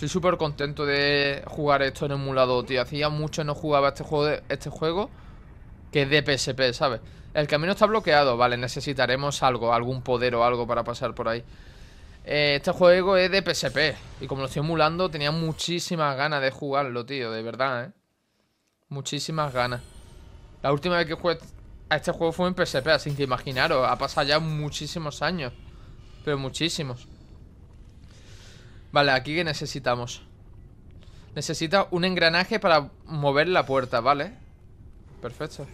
Estoy súper contento de jugar esto en emulador, tío. Hacía mucho que no jugaba este juego, este juego que es de PSP, ¿sabes? El camino está bloqueado, vale, necesitaremos algo, algún poder o algo para pasar por ahí. Eh, este juego es de PSP y como lo estoy emulando tenía muchísimas ganas de jugarlo, tío, de verdad, ¿eh? Muchísimas ganas. La última vez que jugué a este juego fue en PSP, así que imaginaros, ha pasado ya muchísimos años, pero muchísimos. Vale, aquí que necesitamos Necesita un engranaje para mover la puerta, ¿vale? Perfecto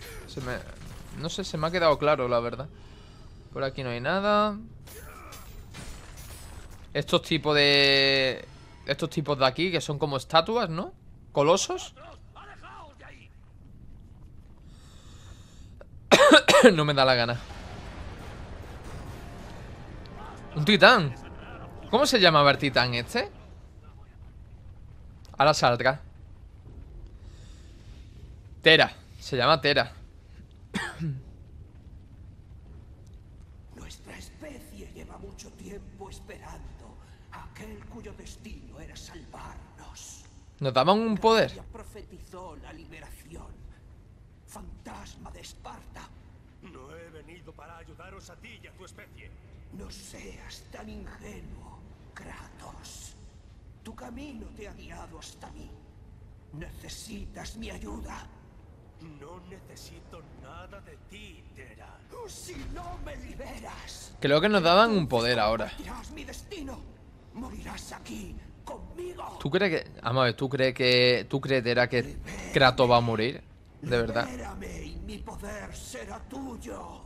No sé, se me ha quedado claro, la verdad Por aquí no hay nada Estos tipos de... Estos tipos de aquí, que son como estatuas, ¿no? Colosos No me da la gana Un titán ¿Cómo se llama el titán este? Ahora saldrá Tera Se llama Tera Nuestra especie lleva mucho tiempo esperando Aquel cuyo destino era salvarnos Nos daban un poder profetizó la liberación Fantasma de Esparta No he venido para ayudaros a ti y a tu especie No seas tan ingenuo Kratos. Tu camino te ha guiado hasta mí. Necesitas mi ayuda. No necesito nada de ti, Tera. Oh, si no me liberas. Creo que nos daban un poder ahora. aquí ¿Tú crees que, vamos tú crees que tú crees Tera que Kratos va a morir? De verdad. mi poder será tuyo.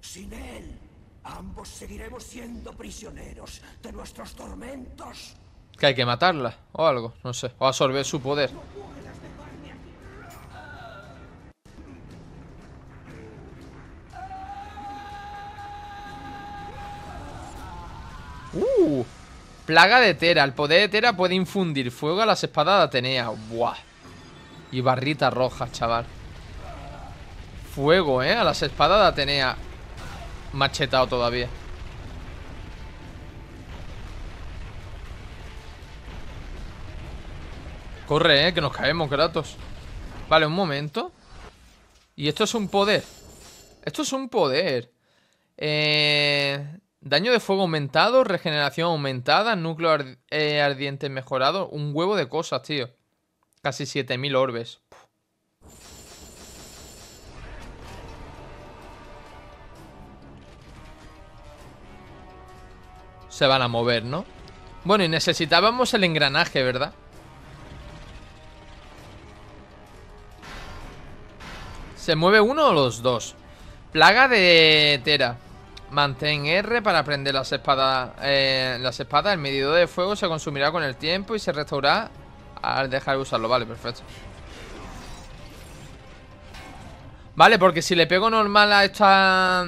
Sin él Ambos seguiremos siendo prisioneros de nuestros tormentos. Que hay que matarla o algo, no sé. O absorber su poder. Uh, plaga de Tera. El poder de Tera puede infundir fuego a las espadas de Atenea. Buah. Y barrita roja, chaval. Fuego, ¿eh? A las espadas de Atenea machetado todavía. Corre, eh, que nos caemos, Kratos. Vale, un momento. Y esto es un poder. Esto es un poder. Eh, daño de fuego aumentado, regeneración aumentada, núcleo eh, ardiente mejorado. Un huevo de cosas, tío. Casi 7000 orbes. se van a mover, ¿no? Bueno, y necesitábamos el engranaje, ¿verdad? ¿Se mueve uno o los dos? Plaga de Tera. Mantén R para prender las espadas. Eh, las espadas, el medidor de fuego se consumirá con el tiempo y se restaurará al dejar de usarlo. Vale, perfecto. Vale, porque si le pego normal a esta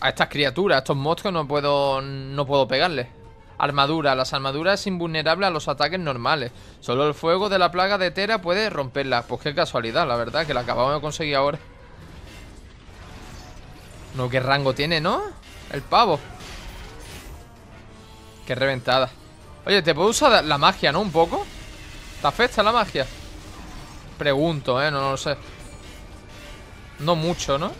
a estas criaturas, a estos monstruos no puedo, no puedo pegarles. Armadura. Las armaduras es invulnerable a los ataques normales. Solo el fuego de la plaga de Tera puede romperlas Pues qué casualidad, la verdad, que la acabamos de conseguir ahora. No, qué rango tiene, ¿no? El pavo. Qué reventada. Oye, ¿te puedo usar la magia, no? Un poco. ¿Te afecta la magia? Pregunto, ¿eh? No, no lo sé. No mucho, ¿no?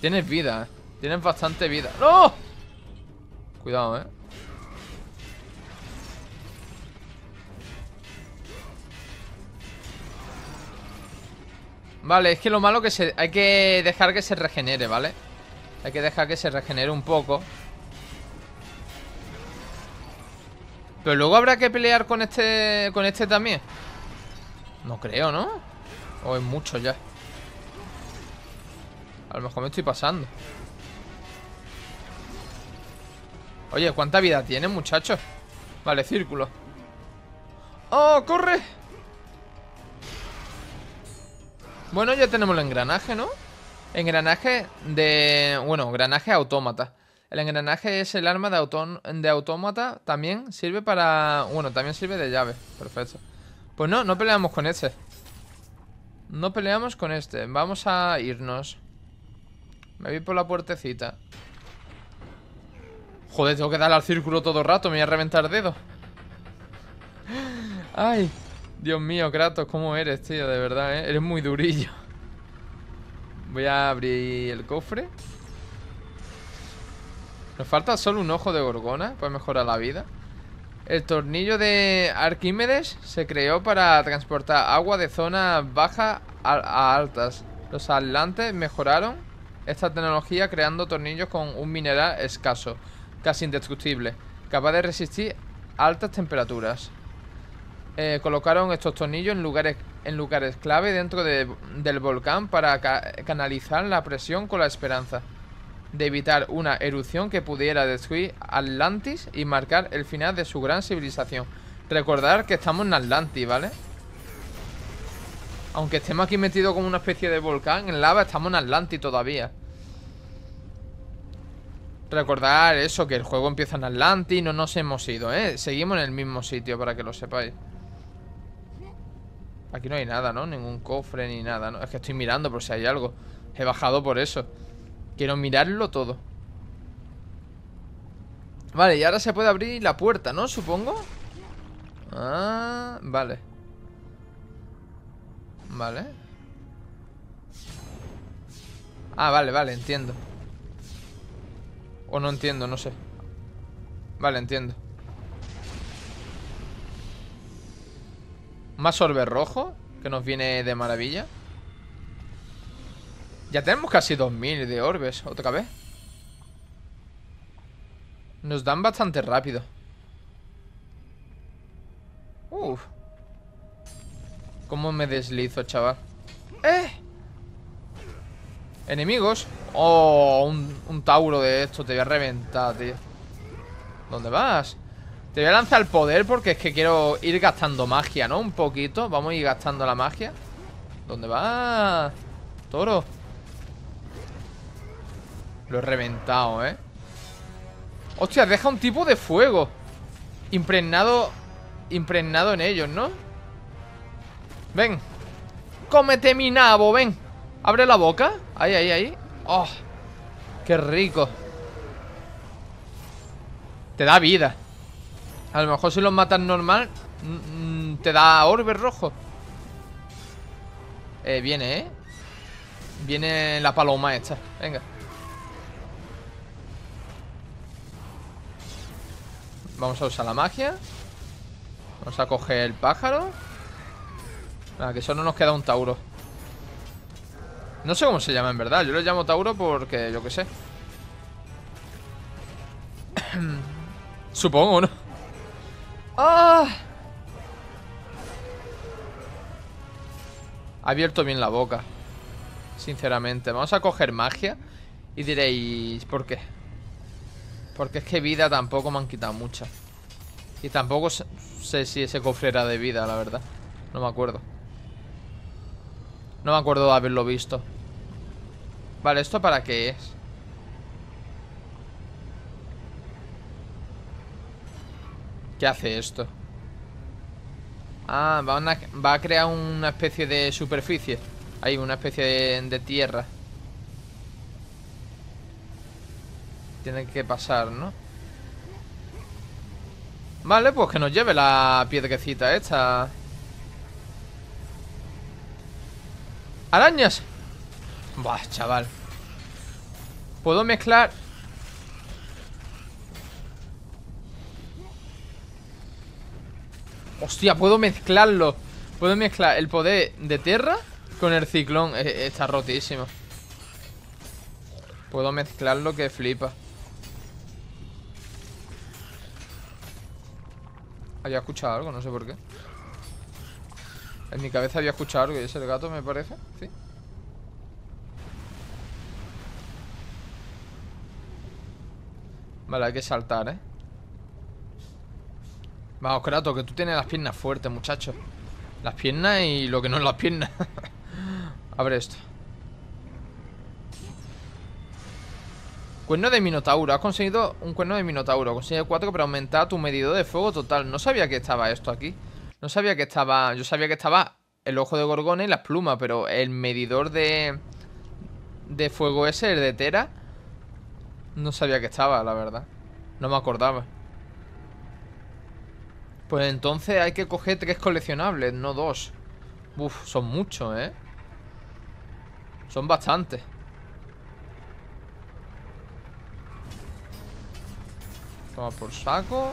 Tienes vida, ¿eh? Tienes bastante vida. ¡No! Cuidado, ¿eh? Vale, es que lo malo que se... Hay que dejar que se regenere, ¿vale? Hay que dejar que se regenere un poco Pero luego habrá que pelear con este... Con este también No creo, ¿no? O es mucho ya a lo mejor me estoy pasando. Oye, ¿cuánta vida tiene, muchachos? Vale, círculo. ¡Oh, corre! Bueno, ya tenemos el engranaje, ¿no? Engranaje de... Bueno, engranaje automata El engranaje es el arma de, automata También sirve para... Bueno, también sirve de llave. Perfecto. Pues no, no peleamos con este. No peleamos con este. Vamos a irnos. Me vi por la puertecita. Joder, tengo que darle al círculo todo el rato. Me voy a reventar dedo. Ay, Dios mío, Kratos, ¿cómo eres, tío? De verdad, ¿eh? Eres muy durillo. Voy a abrir el cofre. Nos falta solo un ojo de gorgona para mejorar la vida. El tornillo de Arquímedes se creó para transportar agua de zonas bajas a, a altas. Los atlantes mejoraron esta tecnología creando tornillos con un mineral escaso, casi indestructible, capaz de resistir altas temperaturas. Eh, colocaron estos tornillos en lugares, en lugares clave dentro del volcán para canalizar la presión con la esperanza de evitar una erupción que pudiera destruir Atlantis y marcar el final de su gran civilización. Recordar que estamos en Atlantis, ¿vale? Aunque estemos aquí metidos como una especie de volcán en lava, estamos en Atlantis todavía. Recordar eso, que el juego empieza en y no nos hemos ido, ¿eh? Seguimos en el mismo sitio, para que lo sepáis. Aquí no hay nada, ¿no? Ningún cofre ni nada, ¿no? Es que estoy mirando por si hay algo. He bajado por eso. Quiero mirarlo todo. Vale, y ahora se puede abrir la puerta, ¿no? Supongo. Ah, vale. Vale. Ah, vale, vale, entiendo. O no entiendo, no sé. Vale, entiendo. Más orbes rojos que nos viene de maravilla. Ya tenemos casi 2000 de orbes, otra vez. Nos dan bastante rápido. ¿Cómo me deslizo, chaval? ¡Eh! ¿Enemigos? Oh, un, Tauro de esto Te voy a reventar, tío ¿Dónde vas? Te voy a lanzar el poder porque es que quiero ir gastando magia, ¿no? Un poquito, vamos a ir gastando la magia ¿Dónde va? Toro Lo he reventado, ¿eh? Hostia, deja un tipo de fuego Impregnado Impregnado en ellos, ¿no? Ven. Cómete mi nabo, ven. Abre la boca. Ahí, ahí, ahí. Oh, qué rico. Te da vida. A lo mejor si los matas normal, mm, mm, te da orbe rojo. Eh, viene, ¿eh? Viene la paloma esta. Venga. Vamos a usar la magia. Vamos a coger el pájaro. Ah, que solo nos queda un Tauro. No sé cómo se llama en verdad. Yo le llamo Tauro porque yo qué sé. Supongo, ¿no? ¡Ah! Ha abierto bien la boca. Sinceramente. Vamos a coger magia. Y diréis, ¿por qué? Porque es que vida tampoco me han quitado mucha. Y tampoco sé si ese cofre era de vida, la verdad. No me acuerdo. No me acuerdo de haberlo visto Vale, ¿esto para qué es? ¿Qué hace esto? Ah, va, a crear una especie de superficie Ahí, una especie de, de tierra Tiene que pasar, ¿no? Vale, pues que nos lleve la piedrecita esta ¡Arañas! Buah, chaval Puedo mezclar Hostia, puedo mezclarlo Puedo mezclar el poder de tierra Con el ciclón eh, eh, Está rotísimo Puedo mezclarlo que flipa ¿Ha escuchado algo, no sé por qué en mi cabeza había escuchado algo y es el gato, me parece. ¿Sí? Vale, hay que saltar, ¿eh? Vamos, Kratos, que tú tienes las piernas fuertes, muchachos Las piernas y lo que no es las piernas. Abre esto. Cuerno de Minotauro. Has conseguido un cuerno de Minotauro. Consigue 4 para aumentar tu medidor de fuego total. No sabía que estaba esto aquí. No sabía que estaba... Yo sabía que estaba el ojo de Gorgona y las plumas, pero el medidor de... De fuego ese, el de Tera... No sabía que estaba, la verdad. No me acordaba. Pues entonces hay que coger tres coleccionables, no dos. Uf, son muchos, ¿eh? Son bastantes. Toma por saco.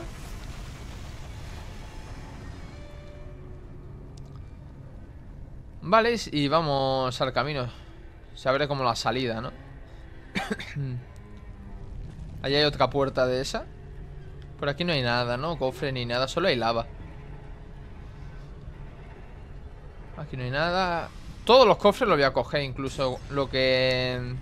Vale, y vamos al camino. Se abre como la salida, ¿no? Allá hay otra puerta de esa. Por aquí no hay nada, ¿no? Cofre ni nada, solo hay lava. Aquí no hay nada. Todos los cofres los voy a coger, incluso lo que...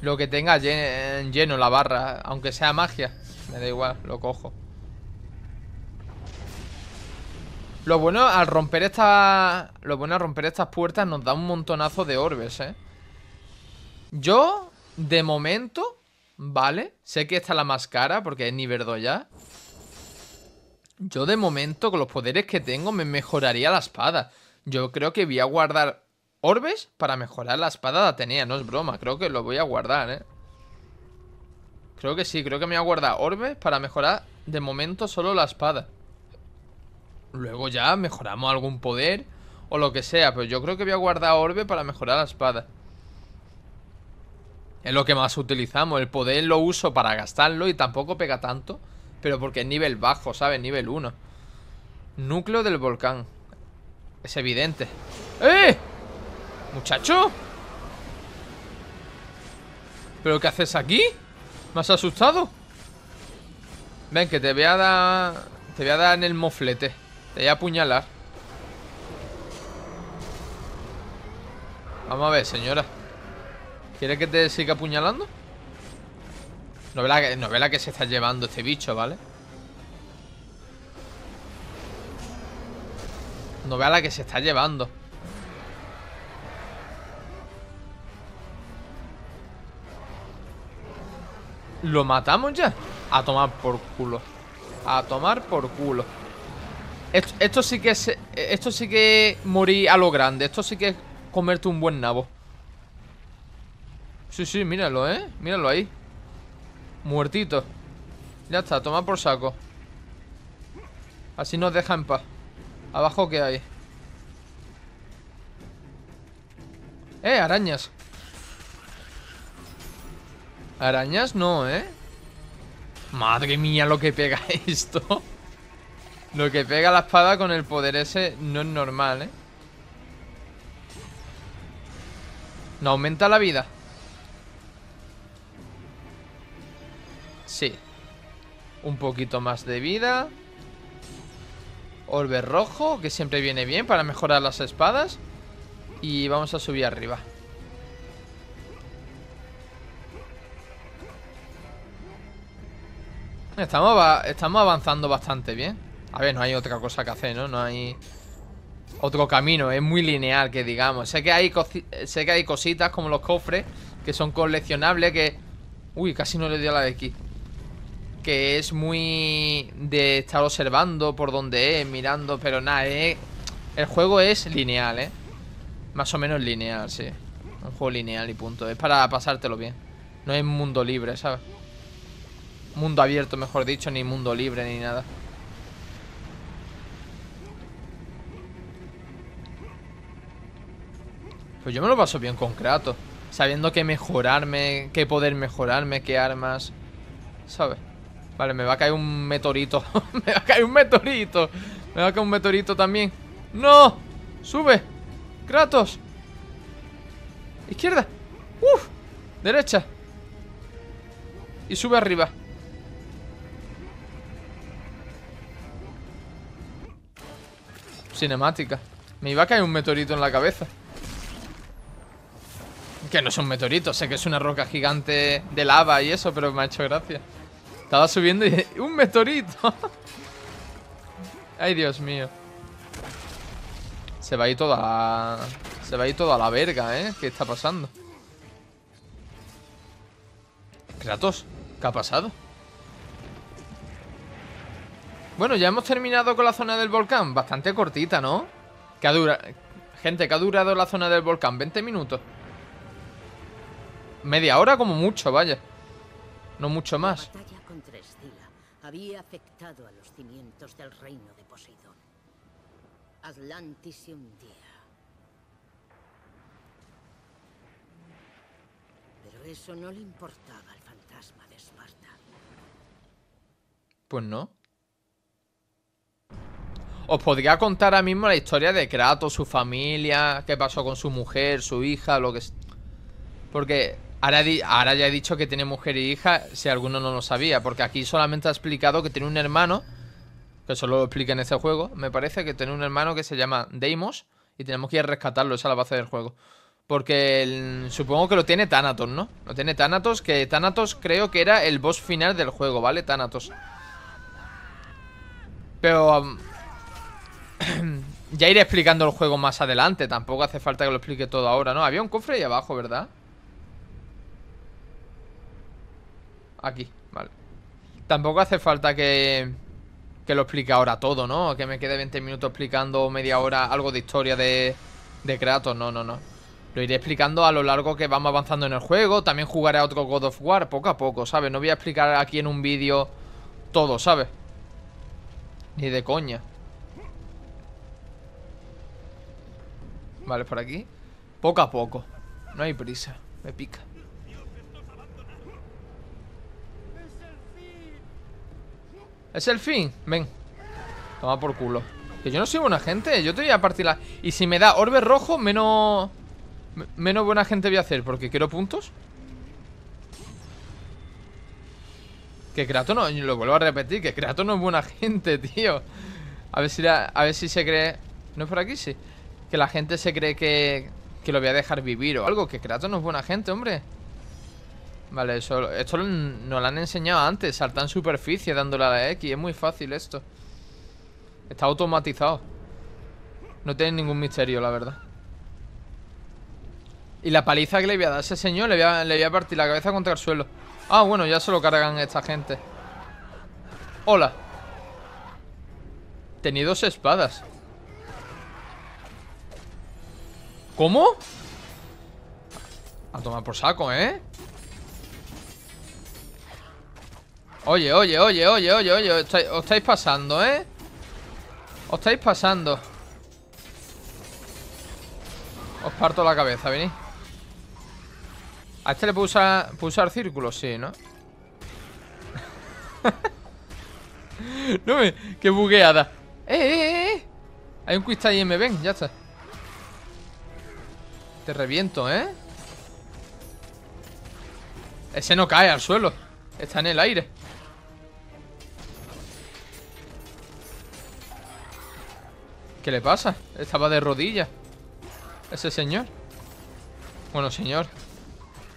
Lo que tenga lleno la barra, aunque sea magia. Me da igual, lo cojo. Lo bueno al romper estas... Lo bueno romper estas puertas nos da un montonazo de orbes, ¿eh? Yo, de momento, ¿vale? Sé que esta es la más cara porque es nivel ya. Yo, de momento, con los poderes que tengo, me mejoraría la espada. Yo creo que voy a guardar orbes para mejorar la espada de Atenea. No es broma, creo que lo voy a guardar, ¿eh? Creo que sí, creo que me voy a guardar orbes para mejorar, de momento, solo la espada. Luego ya mejoramos algún poder o lo que sea, pero yo creo que voy a guardar orbe para mejorar la espada. Es lo que más utilizamos, el poder lo uso para gastarlo y tampoco pega tanto, pero porque es nivel bajo, ¿sabes? Nivel 1. Núcleo del volcán. Es evidente. ¡Eh! Muchacho. ¿Pero qué haces aquí? ¿Me has asustado? Ven, que te voy a dar... Te voy a dar en el moflete te voy a apuñalar. Vamos a ver, señora. ¿Quieres que te siga apuñalando? No que, la que se está llevando este bicho, ¿vale? No la que se está llevando. ¿Lo matamos ya? A tomar por culo. A tomar por culo. Esto, sí que es, Esto sí que morí a lo grande Esto sí que es comerte un buen nabo Sí, sí, míralo, ¿eh? Míralo ahí Muertito Ya está, toma por saco Así nos deja en paz Abajo que hay Eh, arañas Arañas no, ¿eh? Madre mía lo que pega esto lo que pega la espada con el poder ese no es normal, ¿eh? No aumenta la vida. Sí. Un poquito más de vida. Orbe rojo, que siempre viene bien para mejorar las espadas. Y vamos a subir arriba. Estamos, estamos avanzando bastante bien. A ver, no hay otra cosa que hacer, ¿no? No hay otro camino, es muy lineal, que digamos. Sé que hay, sé que hay cositas como los cofres, que son coleccionables, que... Uy, casi no le dio la de aquí. Que es muy de estar observando por donde es, mirando, pero nada, el juego es lineal, ¿eh? Más o menos lineal, sí. Un juego lineal y punto. Es para pasártelo bien. No es mundo libre, ¿sabes? Mundo abierto, mejor dicho, ni mundo libre, ni nada. Pues yo me lo paso bien con Kratos. Sabiendo que mejorarme, Que poder mejorarme, qué armas. ¿Sabes? Vale, me va a caer un meteorito. me va a caer un meteorito. Me va a caer un meteorito también. ¡No! ¡Sube! ¡Kratos! ¡Izquierda! ¡Uf! ¡Derecha! Y sube arriba. Cinemática. Me iba a caer un meteorito en la cabeza. Que no es un meteorito, sé que es una roca gigante de lava y eso, pero me ha hecho gracia. Estaba subiendo y... ¡Un meteorito! ¡Ay, Dios mío! Se va a ir toda la... Se va a ir toda la verga, ¿eh? ¿Qué está pasando? Kratos, ¿qué ha pasado? Bueno, ya hemos terminado con la zona del volcán. Bastante cortita, ¿no? Que ha durado... Gente, que ha durado la zona del volcán? 20 minutos media hora como mucho, vaya. No mucho más. La batalla contra había afectado a los cimientos del reino de Poseidón. Atlantis se hundía. Pero eso no le importaba al fantasma de Esparta. Pues no. Os podría contar ahora mismo la historia de Kratos, su familia, qué pasó con su mujer, su hija, lo que... Porque Ahora, ya he dicho que tiene mujer y hija, si alguno no lo sabía, porque aquí solamente ha explicado que tiene un hermano, que solo lo explica en este juego, me parece que tiene un hermano que se llama Deimos y tenemos que ir a rescatarlo, esa es la base del juego. Porque supongo que lo tiene Thanatos, ¿no? Lo tiene Thanatos, que Thanatos creo que era el boss final del juego, ¿vale? Thanatos. Pero... ya iré explicando el juego más adelante, tampoco hace falta que lo explique todo ahora, ¿no? Había un cofre ahí abajo, ¿verdad? aquí, vale Tampoco hace falta que lo explique ahora todo, ¿no? Que me quede 20 minutos explicando media hora algo de historia de, de Kratos, no, no, no Lo iré explicando a lo largo que vamos avanzando en el juego También jugaré a otro God of War poco a poco, ¿sabes? No voy a explicar aquí en un vídeo todo, ¿sabes? Ni de coña Vale, por aquí Poco a poco No hay prisa, me pica Es el fin. Ven. Toma por culo. Que yo no soy buena gente. Yo te voy a partir la... Y si me da orbe rojo, menos... Menos buena gente voy a hacer. Porque quiero puntos. Que Kratos no... Lo vuelvo a repetir. Que Kratos no es buena gente, tío. A ver si, a ver si se cree... ¿No es por aquí? Sí. Que la gente se cree que... Que lo voy a dejar vivir o algo. Que Kratos no es buena gente, hombre. Vale, eso, esto nos lo han enseñado antes Saltar en superficie dándole a la X Es muy fácil esto Está automatizado No tiene ningún misterio, la verdad Y la paliza que le voy a dar a ese señor le voy le voy a partir la cabeza contra el suelo Ah, bueno, ya se lo cargan esta gente Hola Tenía dos espadas ¿Cómo? A tomar por saco, ¿eh? Oye, oye, oye, oye, oye, oye. Os estáis, pasando, ¿eh? Os estáis pasando. Os parto la cabeza, vení. A este le Puedo usar círculo, sí, ¿no? no me... ¡Qué bugueada! ¡Eh, eh, eh! eh. Hay un quiz ahí, me ven, ya está. Te reviento, ¿eh? Ese no cae al suelo. Está en el aire. ¿Qué le pasa? Estaba de rodillas. Ese señor. Bueno, señor.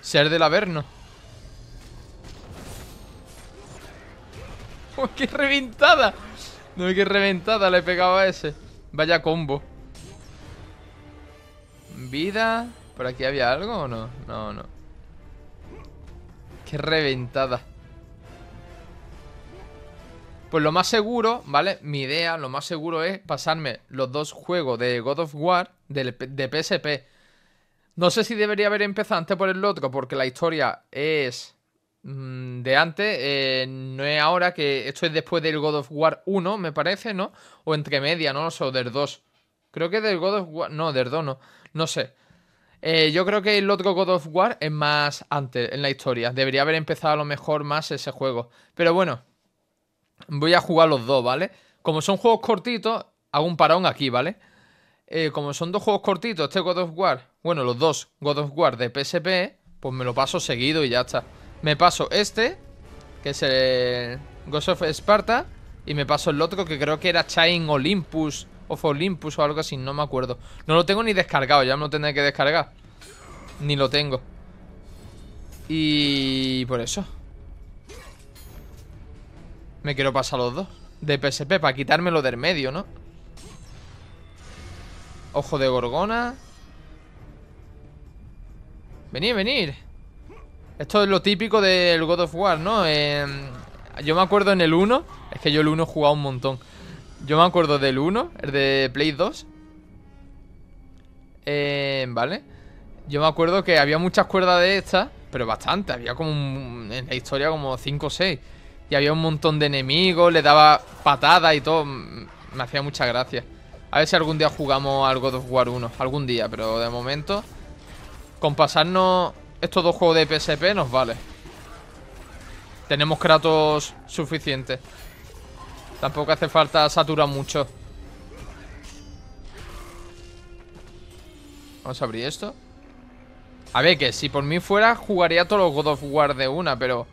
Ser del Averno. ¡Qué reventada! No, qué reventada le he pegaba a ese. Vaya combo. Vida. ¿Por aquí había algo o no? No, no. Qué reventada. Pues lo más seguro, ¿vale? Mi idea, lo más seguro es pasarme los dos juegos de God of War de, PSP. No sé si debería haber empezado antes por el otro, porque la historia es mm, de antes, eh, no es ahora, que esto es después del God of War 1, me parece, ¿no? O entre media, no lo sé, o del 2. Creo que del God of War, no, del 2 no, no sé. Eh, yo creo que el otro God of War es más antes en la historia. Debería haber empezado a lo mejor más ese juego. Pero bueno, Voy a jugar los dos, ¿vale? Como son juegos cortitos, hago un parón aquí, ¿vale? Eh, como son dos juegos cortitos, este God of War, bueno, los dos God of War de PSP, pues me lo paso seguido y ya está. Me paso este, que es el Ghost of Sparta, y me paso el otro que creo que era Chain Olympus of Olympus o algo así, no me acuerdo. No lo tengo ni descargado, ya me lo tendré que descargar. Ni lo tengo. Y por eso. Me quiero pasar los dos De PSP para quitármelo del medio, ¿no? Ojo de gorgona Venid, venir. Esto es lo típico del God of War, ¿no? yo me acuerdo en el 1 Es que yo el 1 he jugado un montón Yo me acuerdo del 1, el de Play 2 em, Vale Yo me acuerdo que había muchas cuerdas de estas Pero bastante, había como en la historia como 5 o 6 y había un montón de enemigos, le daba patadas y todo. Mm, me hacía mucha gracia. A ver si algún día jugamos al God of War 1. Algún día, pero de momento... Con pasarnos estos dos juegos de PSP nos vale. Tenemos Kratos suficiente. Tampoco hace falta saturar mucho. Vamos a abrir esto. A ver, que si por mí fuera, jugaría todos los God of War de una, pero...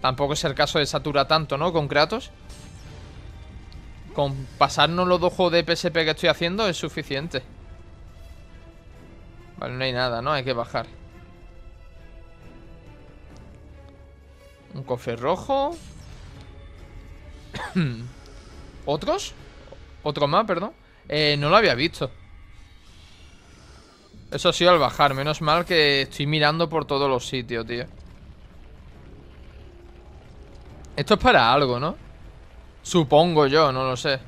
Tampoco es el caso de saturar tanto, ¿no? Con Kratos. Con pasarnos los dos juegos de PSP que estoy haciendo es suficiente. Vale, no hay nada, ¿no? Hay que bajar. Un cofre rojo. ¿Otros? Otro más, perdón. Eh, no lo había visto. Eso sí, al bajar. Menos mal que estoy mirando por todos los sitios, tío. Esto es para algo, ¿no? Supongo yo, no lo sé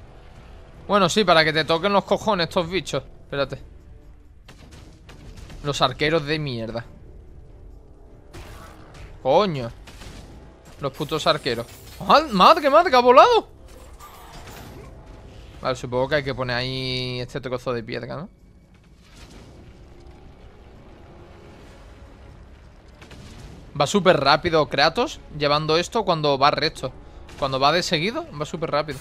Bueno, sí, para que te toquen los cojones estos bichos Espérate Los arqueros de mierda Coño Los putos arqueros ¡Madre, que madre, que ha volado! Vale, supongo que hay que poner ahí este trozo de piedra, ¿no? Va súper rápido Kratos llevando esto cuando va recto. Cuando va de seguido, va súper rápido.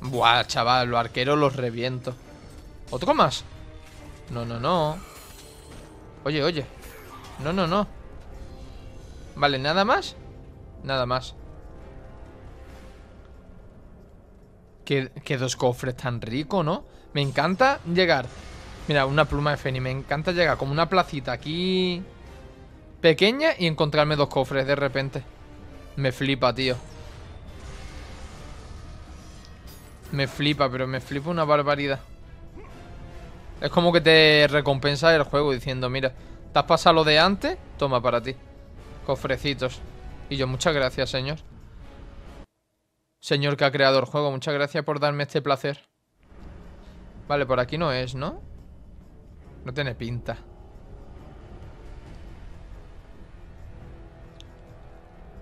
Buah, chaval, los arqueros los reviento. ¿Otro más? No, no, no. Oye, oye. No, no, no. Vale, ¿nada más? Nada más. Qué, dos cofres tan rico, ¿no? Me encanta llegar Mira, una pluma de Feni. Me encanta llegar como una placita aquí pequeña y encontrarme dos cofres de repente. Me flipa, tío. Me flipa, pero me flipa una barbaridad. Es como que te recompensa el juego diciendo, mira, te has pasado lo de antes, toma para ti. Cofrecitos. Y yo, muchas gracias, señor. Señor que ha creado el juego, muchas gracias por darme este placer. Vale, por aquí no es, ¿no? No tiene pinta.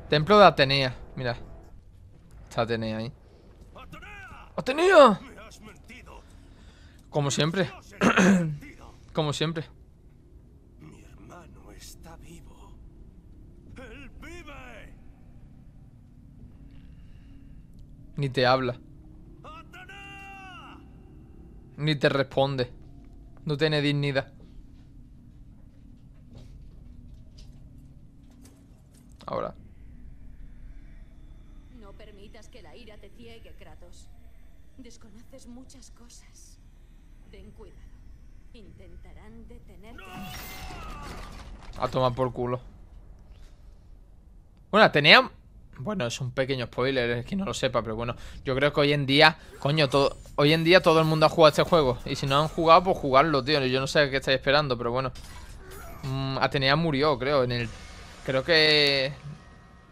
Templo de Atenea. Mira. Está Atenea ahí. ¡Atenea! Como siempre. Como siempre. Mi hermano está vivo. vive. Ni te habla. Ni te responde. No tiene dignidad. Ahora. No permitas que la ira te ciegue, Kratos. Desconoces muchas cosas. Ten cuidado. Intentarán detenerte. A tomar por culo. Bueno, tenía bueno, es un pequeño spoiler, es que no lo sepa, pero bueno, yo creo que hoy en día, coño, todo, hoy en día todo el mundo ha jugado este juego. Y si no han jugado, pues jugarlo, tío. Yo no sé qué estáis esperando, pero bueno. Mm, Atenea murió, creo, en el... Creo que...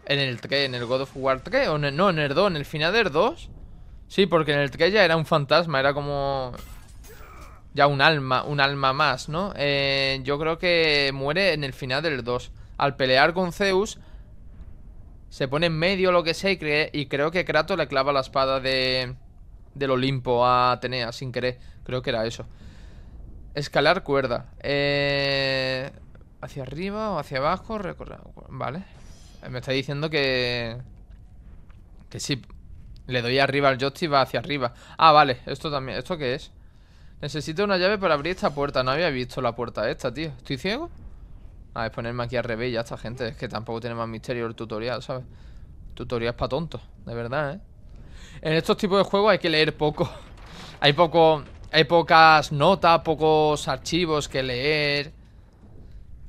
En el 3, en el God of War 3, o no, en el 2, en el final del 2. Sí, porque en el 3 ya era un fantasma, era como... Ya un alma, un alma más, ¿no? Eh, yo creo que muere en el final del 2. Al pelear con Zeus se pone en medio lo que sea y, y creo que Kratos le clava la espada de, del Olimpo a Atenea sin querer. Creo que era eso. Escalar cuerda. Eh, hacia arriba o hacia abajo. vale. Me está diciendo que... Que sí. Le doy arriba al joystick va hacia arriba. Ah, vale. Esto también. ¿Esto qué es? Necesito una llave para abrir esta puerta. No había visto la puerta esta, tío. ¿Estoy ciego? A ver, ponerme aquí a revés esta gente. Es que tampoco tiene más misterio el tutorial, ¿sabes? Tutorial para tontos, de verdad, ¿eh? En estos tipos de juegos hay que leer poco. hay poco... Hay pocas notas, pocos archivos que leer.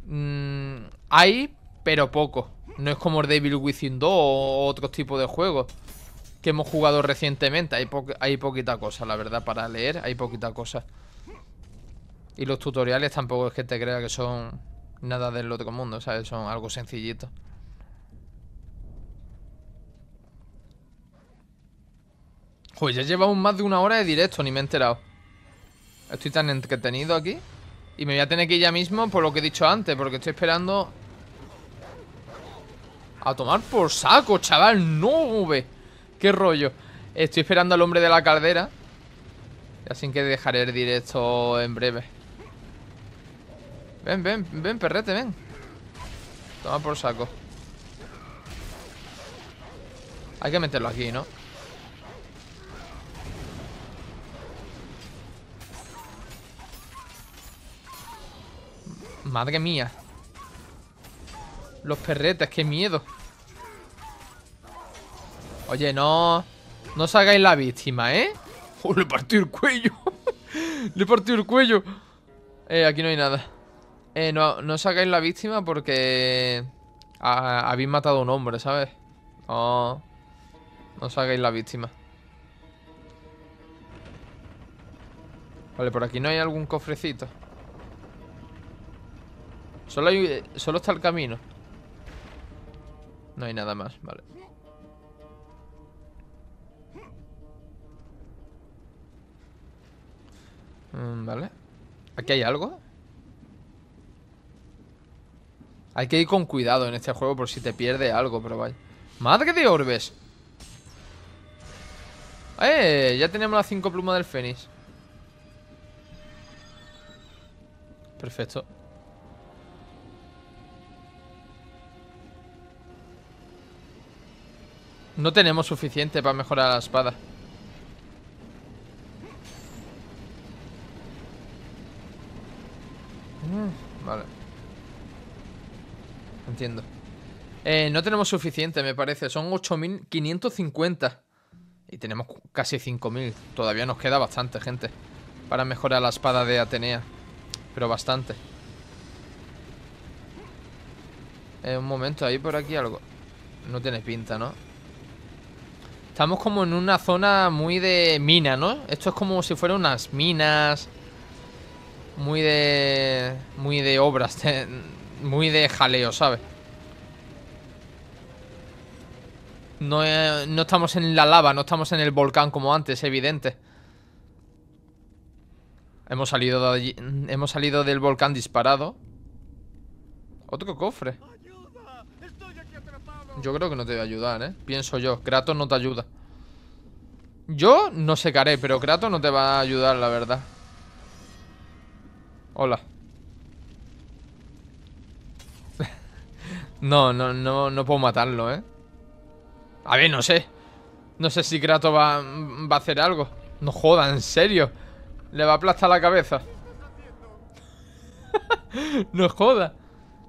Mm, hay, pero poco. No es como el Devil Within 2 o otros tipos de juegos que hemos jugado recientemente. Hay, hay poquita cosa, la verdad, para leer. Hay poquita cosa. Y los tutoriales tampoco es que te crea que son nada del otro mundo, ¿sabes? Son algo sencillito. Joder, ya llevamos más de una hora de directo, ni me he enterado. Estoy tan entretenido aquí. Y me voy a tener que ir ya mismo por lo que he dicho antes, porque estoy esperando... A tomar por saco, chaval. No, ve. Qué rollo. Estoy esperando al hombre de la caldera. Así que dejaré el directo en breve. Ven, ven, ven, perrete, ven. Toma por saco. Hay que meterlo aquí, ¿no? Madre mía. Los perretes, qué miedo. Oye, no... No salgáis la víctima, ¿eh? Oh, le partió el cuello. le partido el cuello. Eh, aquí no hay nada. Eh, no, no sacáis la víctima porque habéis matado a un hombre, ¿sabes? No, no sacáis la víctima. Vale, por aquí no hay algún cofrecito. Solo, hay, solo está el camino. No hay nada más, vale. Mm, vale. ¿Aquí hay algo? Hay que ir con cuidado en este juego por si te pierde algo, pero vaya. ¡Madre de orbes! ¡Eh! Ya tenemos las cinco plumas del Fénix. Perfecto. No tenemos suficiente para mejorar la espada. Mm, vale. Entiendo. Eh, no tenemos suficiente, me parece. Son 8.550. Y tenemos casi 5.000. Todavía nos queda bastante, gente. Para mejorar la espada de Atenea. Pero bastante. Eh, un momento, ahí por aquí algo? No tiene pinta, ¿no? Estamos como en una zona muy de mina, ¿no? Esto es como si fueran unas minas... Muy de... Muy de obras muy de jaleo, ¿sabes? No, estamos en la lava, no estamos en el volcán como antes, evidente. Hemos salido de allí, hemos salido del volcán disparado. Otro cofre. Yo creo que no te va a ayudar, ¿eh? Pienso yo. Kratos no te ayuda. Yo no secaré, pero Kratos no te va a ayudar, la verdad. Hola. No, no, no, no puedo matarlo, ¿eh? A ver, no sé. No sé si Kratos va, a hacer algo. No joda, en serio. Le va a aplastar la cabeza. no joda.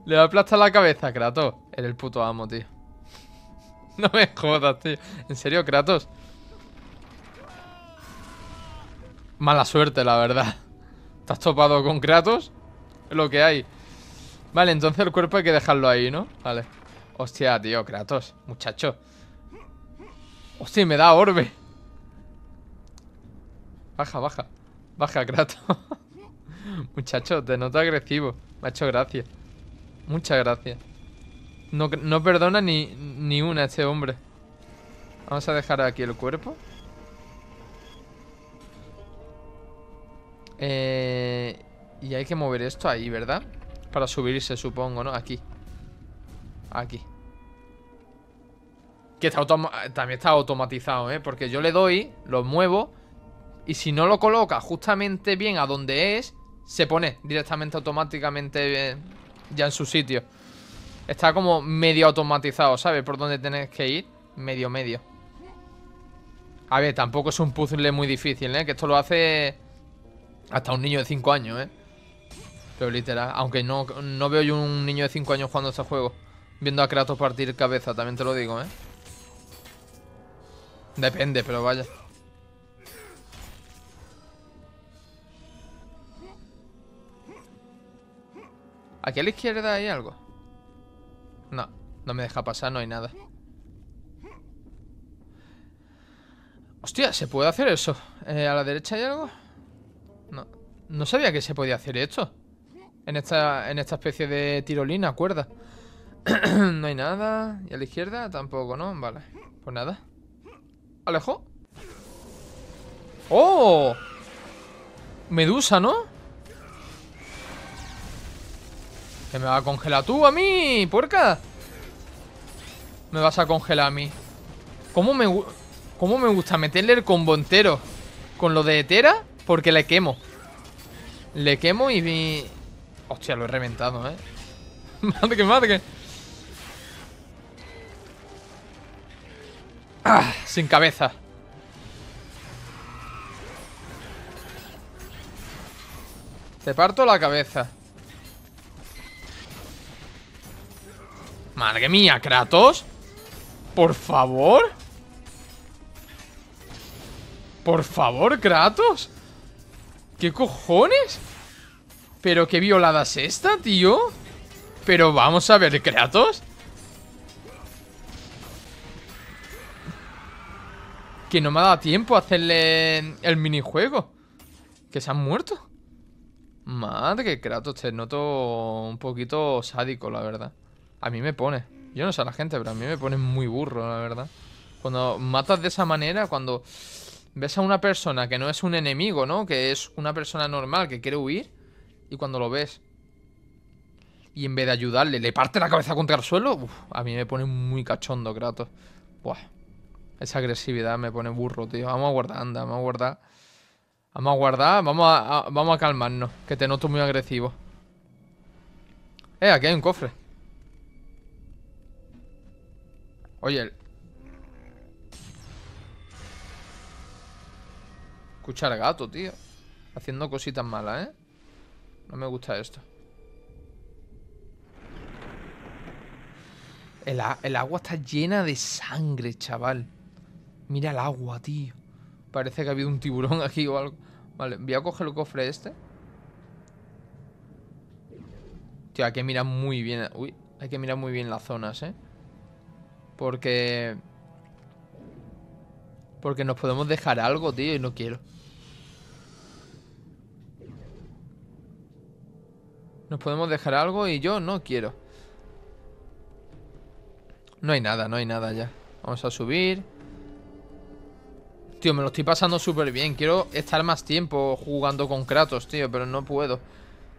Le va a aplastar la cabeza, Kratos. Eres el puto amo, tío. no me jodas, tío. En serio, Kratos. Mala suerte, la verdad. Estás topado con Kratos? Es lo que hay. Vale, entonces el cuerpo hay que dejarlo ahí, ¿no? Vale. Hostia, tío, Kratos, muchacho. Hostia, me da orbe. Baja, baja. Baja, Kratos. muchacho, te noto agresivo. Me ha hecho gracia. Muchas gracias. No, no perdona ni, ni una este hombre. Vamos a dejar aquí el cuerpo. Eh, y hay que mover esto ahí, ¿verdad? para subirse, supongo, ¿no? Aquí. Aquí. Que también está automatizado, ¿eh? Porque yo le doy, lo muevo y si no lo coloca justamente bien a donde es, se pone directamente automáticamente eh, ya en su sitio. Está como medio automatizado, ¿sabes? Por dónde tenés que ir. Medio, medio. A ver, tampoco es un puzzle muy difícil, ¿eh? Que esto lo hace hasta un niño de 5 años, ¿eh? literal, aunque no, veo yo un niño de 5 años jugando este juego. Viendo a Kratos partir cabeza, también te lo digo, ¿eh? Depende, pero vaya. ¿Aquí a la izquierda hay algo? No, no me deja pasar, no hay nada. Hostia, ¿se puede hacer eso? Eh, ¿A la derecha hay algo? No, no sabía que se podía hacer esto. En esta, en esta especie de tirolina, cuerda. no hay nada. Y a la izquierda tampoco, ¿no? Vale. Pues nada. ¿Alejo? ¡Oh! Medusa, ¿no? Que me va a congelar tú a mí, porca. Me vas a congelar a mí. ¿Cómo me, cómo me gusta meterle el combo entero? Con lo de Etera, porque le quemo. Le quemo y... Hostia, lo he reventado, ¿eh? madre! que madre. que... ¡Ah! Sin cabeza. Te parto la cabeza. Madre mía, Kratos. Por favor. Por favor, Kratos. ¿Qué cojones? ¿Pero qué violada es esta, tío? Pero vamos a ver, Kratos. Que no me ha dado tiempo a hacerle el minijuego. Que se han muerto. Madre que Kratos, te noto un poquito sádico, la verdad. A mí me pone. Yo no sé a la gente, pero a mí me pone muy burro, la verdad. Cuando matas de esa manera, cuando ves a una persona que no es un enemigo, ¿no? Que es una persona normal que quiere huir y cuando lo ves y en vez de ayudarle, le parte la cabeza contra el suelo, a mí me pone muy cachondo, Kratos. Buah, esa agresividad me pone burro, tío. Vamos a guardar, anda, vamos a guardar. Vamos a guardar, vamos a, calmarnos, que te noto muy agresivo. Eh, aquí hay un cofre. Oye, Escucha al gato, tío. Haciendo cositas malas, ¿eh? No me gusta esto. El, el, agua está llena de sangre, chaval. Mira el agua, tío. Parece que ha habido un tiburón aquí o algo. Vale, voy a coger el cofre este. Tío, hay que mirar muy bien. Uy, hay que mirar muy bien las zonas, ¿eh? Porque... Porque nos podemos dejar algo, tío, y no quiero. Nos podemos dejar algo y yo no quiero. No hay nada, no hay nada ya. Vamos a subir. Tío, me lo estoy pasando súper bien. Quiero estar más tiempo jugando con Kratos, tío, pero no puedo.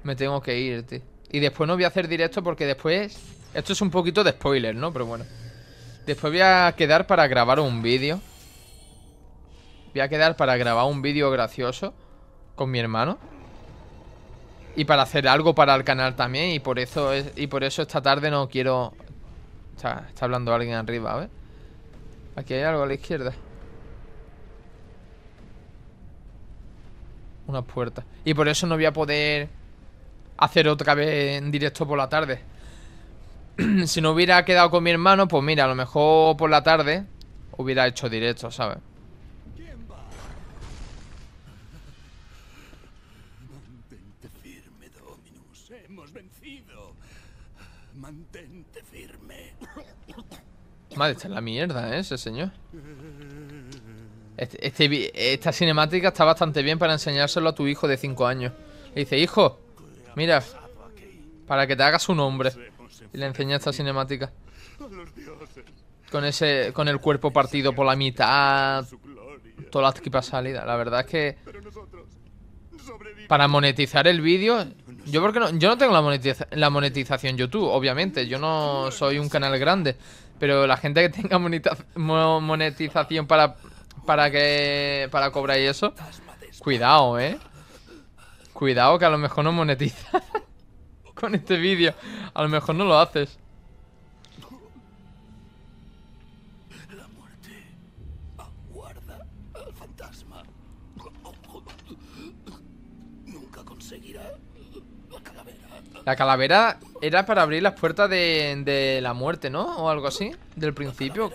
Me tengo que ir, tío. Y después no voy a hacer directo porque después... Esto es un poquito de spoiler, ¿no? Pero bueno. Después voy a quedar para grabar un vídeo. Voy a quedar para grabar un vídeo gracioso con mi hermano y para hacer algo para el canal también y por eso es, y por eso esta tarde no quiero está, está hablando alguien arriba, a ver. Aquí hay algo a la izquierda. Una puerta. Y por eso no voy a poder hacer otra vez en directo por la tarde. si no hubiera quedado con mi hermano, pues mira, a lo mejor por la tarde hubiera hecho directo, ¿sabes? Mantente firme. Madre, está la mierda, ¿eh? Ese señor. Este, este esta cinemática está bastante bien para enseñárselo a tu hijo de 5 años. Le dice, hijo, mira, para que te hagas un hombre. Y le enseña esta cinemática. Con ese, con el cuerpo partido por la mitad. Toda la salida. La verdad es que... Para monetizar el vídeo yo porque no, yo no tengo la, monetización YouTube, obviamente. Yo no soy un canal grande. Pero la gente que tenga monetización para, para que. para cobrar y eso. Cuidado, eh. Cuidado que a lo mejor no monetiza con este vídeo. A lo mejor no lo haces. La calavera era para abrir las puertas de, la muerte, ¿no? O algo así, del principio.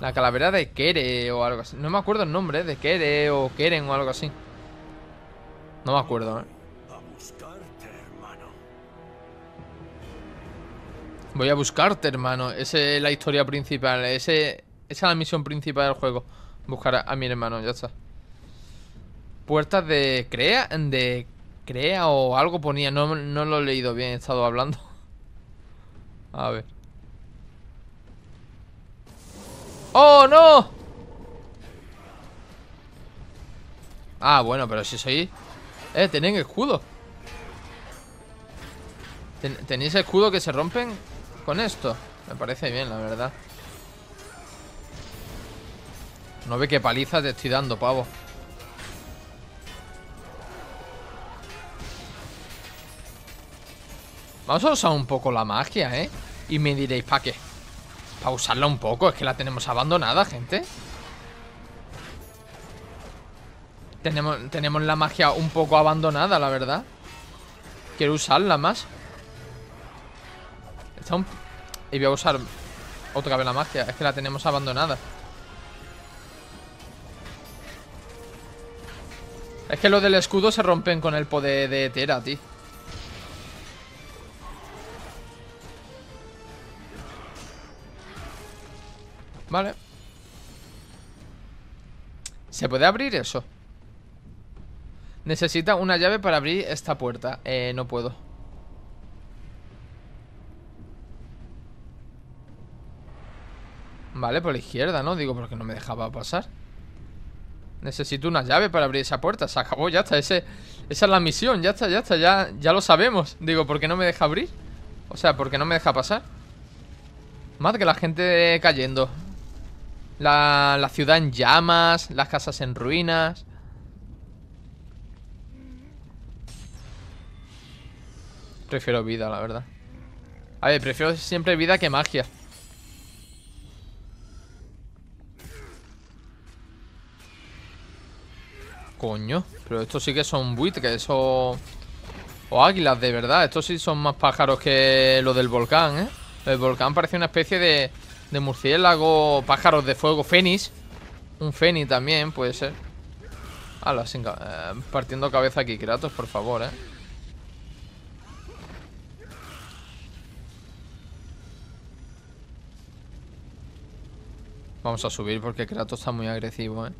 La calavera de Kere o algo así. No me acuerdo el nombre, ¿eh? de Kere o Keren o algo así. No me acuerdo, ¿eh? Voy a buscarte, hermano. Esa es la historia principal. Ese, esa es la misión principal del juego. Buscar a, mi hermano, ya está. Puertas de Crea, de Crea o algo ponía, no, no lo he leído bien, he estado hablando. A ver. ¡Oh, no! Ah, bueno, pero si soy... Eh, tenéis escudo. tenéis escudo que se rompen con esto. Me parece bien, la verdad. No ve qué paliza te estoy dando, pavo. Vamos a usar un poco la magia, ¿eh? Y me diréis, ¿para qué? Para usarla un poco, es que la tenemos abandonada, gente tenemos, tenemos la magia un poco abandonada, la verdad Quiero usarla más Y voy a usar otra vez la magia Es que la tenemos abandonada Es que los del escudo se rompen con el poder de Tera, tío Vale ¿Se puede abrir eso? Necesita una llave para abrir esta puerta Eh, no puedo Vale, por la izquierda, ¿no? Digo, porque no me dejaba pasar Necesito una llave para abrir esa puerta Se acabó, ya está Ese, Esa es la misión, ya está, ya está ya, ya lo sabemos Digo, ¿por qué no me deja abrir? O sea, ¿por qué no me deja pasar? Más que la gente cayendo la, la ciudad en llamas, las casas en ruinas. Prefiero vida, la verdad. A ver, prefiero siempre vida que magia. Coño, pero estos sí que son buitres o... O águilas, de verdad. Estos sí son más pájaros que lo del volcán, ¿eh? El volcán parece una especie de de murciélago, pájaros de fuego, fénix. Un fénix también, puede ser. a eh, partiendo cabeza aquí, Kratos, por favor, eh. Vamos a subir porque Kratos está muy agresivo, eh.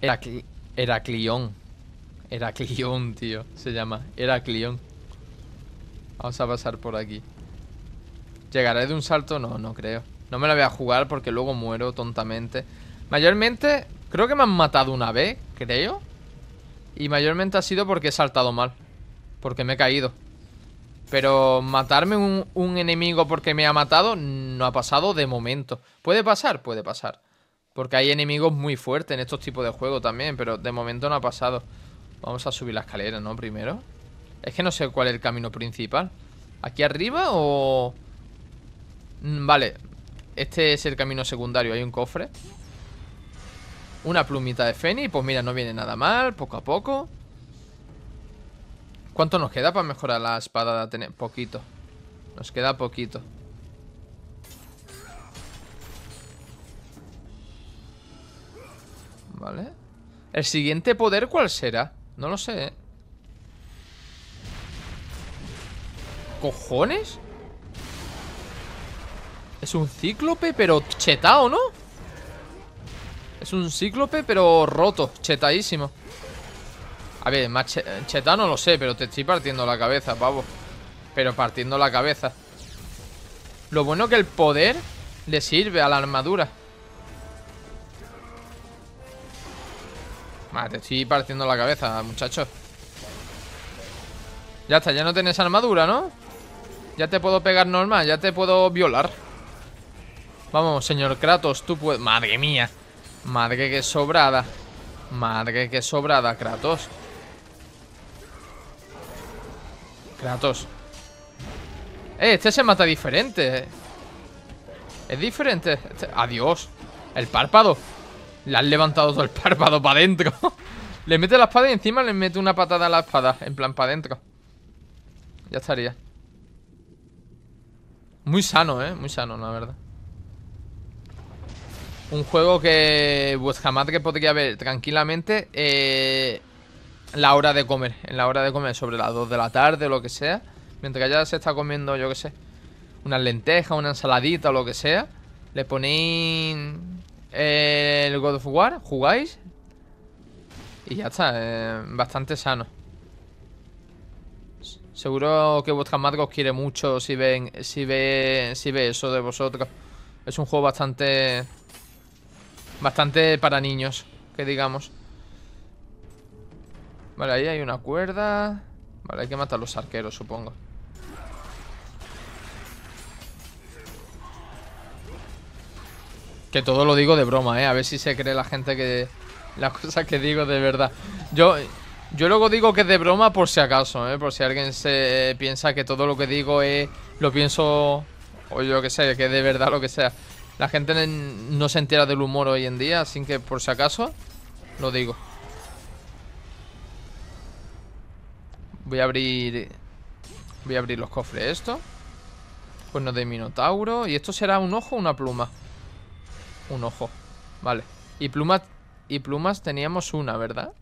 Heracli Heraclión. Heraclión, tío. Se llama. Heraclión. Vamos a pasar por aquí. ¿Llegaré de un salto? No, no creo. No me la voy a jugar porque luego muero tontamente. Mayormente, creo que me han matado una vez, creo. Y mayormente ha sido porque he saltado mal. Porque me he caído. Pero matarme un, enemigo porque me ha matado no ha pasado de momento. ¿Puede pasar? Puede pasar. Porque hay enemigos muy fuertes en estos tipos de juegos también, pero de momento no ha pasado. Vamos a subir la escalera, ¿no? Primero. Es que no sé cuál es el camino principal. ¿Aquí arriba o...? Mm, vale. Este es el camino secundario. Hay un cofre. Una plumita de Feni. Pues mira, no viene nada mal. Poco a poco. ¿Cuánto nos queda para mejorar la espada? De poquito. Nos queda poquito. Vale. ¿El siguiente poder cuál será? No lo sé, ¿eh? cojones? Es un cíclope, pero chetao, ¿no? Es un cíclope, pero roto, chetadísimo A ver, más no lo sé, pero te estoy partiendo la cabeza, pavo Pero partiendo la cabeza Lo bueno que el poder le sirve a la armadura Vale, te estoy partiendo la cabeza, muchachos Ya está, ya no tienes armadura, ¿no? Ya te puedo pegar normal, ya te puedo violar Vamos, señor Kratos, tú puedes... Madre mía Madre que sobrada Madre que sobrada, Kratos Kratos Eh, este se mata diferente eh. Es diferente este- Adiós El párpado Le han levantado todo el párpado para adentro Le mete la espada y encima le mete una patada a la espada En plan, para adentro Ya estaría muy sano, eh, muy sano, la verdad Un juego que jamás que podría ver tranquilamente eh, La hora de comer En la hora de comer, sobre las 2 de la tarde o lo que sea Mientras ya se está comiendo, yo qué sé una lenteja, una ensaladita o lo que sea Le ponéis eh, El God of War, jugáis Y ya está, eh, bastante sano Seguro que vuestra madre os quiere mucho si ven, si ve, si ve eso de vosotros. Es un juego bastante, bastante para niños, que digamos. Vale, ahí hay una cuerda. Vale, hay que matar a los arqueros, supongo. Que todo lo digo de broma, ¿eh? A ver si se cree la gente que... Las cosas que digo de verdad. Yo, yo luego digo que es de broma por si acaso, ¿eh? Por si alguien se piensa que todo lo que digo es... Lo pienso... O yo que sé, que es de verdad lo que sea. La gente no se entera del humor hoy en día, así que por si acaso... Lo digo. Voy a abrir... Voy a abrir los cofres esto. Pues de minotauro. ¿Y esto será un ojo o una pluma? Un ojo. Vale. Y plumas... Y plumas teníamos una, ¿verdad?